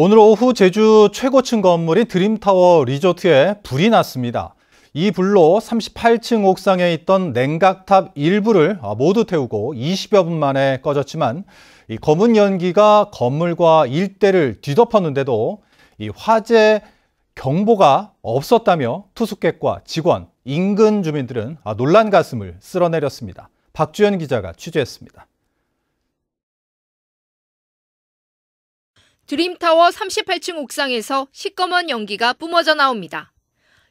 오늘 오후 제주 최고층 건물인 드림타워 리조트에 불이 났습니다. 이 불로 38층 옥상에 있던 냉각탑 일부를 모두 태우고 20여 분 만에 꺼졌지만 이 검은 연기가 건물과 일대를 뒤덮었는데도 이 화재 경보가 없었다며 투숙객과 직원, 인근 주민들은 놀란 가슴을 쓸어내렸습니다. 박주현 기자가 취재했습니다. 드림타워 38층 옥상에서 시꺼먼 연기가 뿜어져 나옵니다.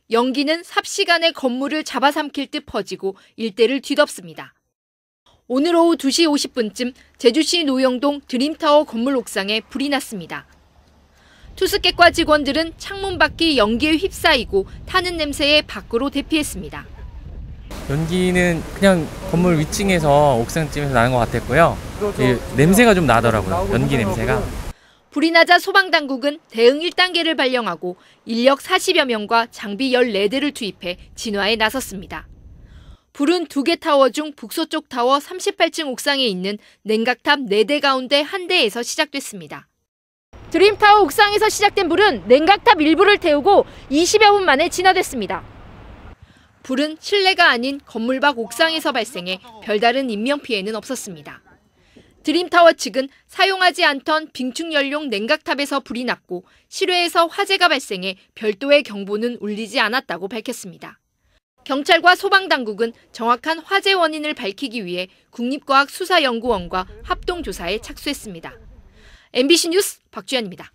연기는 삽시간에 건물을 잡아삼킬 듯 퍼지고 일대를 뒤덮습니다. 오늘 오후 2시 50분쯤 제주시 노영동 드림타워 건물 옥상에 불이 났습니다. 투숙객과 직원들은 창문 밖이 연기에 휩싸이고 타는 냄새에 밖으로 대피했습니다. 연기는 그냥 건물 위층에서 옥상쯤에서 나는 것 같았고요. 그렇죠. 냄새가 좀 나더라고요. 연기 냄새가. 불이 나자 소방당국은 대응 1단계를 발령하고 인력 40여 명과 장비 14대를 투입해 진화에 나섰습니다. 불은 두 개 타워 중 북서쪽 타워 38층 옥상에 있는 냉각탑 4대 가운데 한 대에서 시작됐습니다. 드림타워 옥상에서 시작된 불은 냉각탑 일부를 태우고 20여 분 만에 진화됐습니다. 불은 실내가 아닌 건물 밖 옥상에서 발생해 별다른 인명피해는 없었습니다. 드림타워 측은 사용하지 않던 빙충연룡 냉각탑에서 불이 났고 실외에서 화재가 발생해 별도의 경보는 울리지 않았다고 밝혔습니다. 경찰과 소방당국은 정확한 화재 원인을 밝히기 위해 국립과학수사연구원과 합동조사에 착수했습니다. MBC 뉴스 박주연입니다.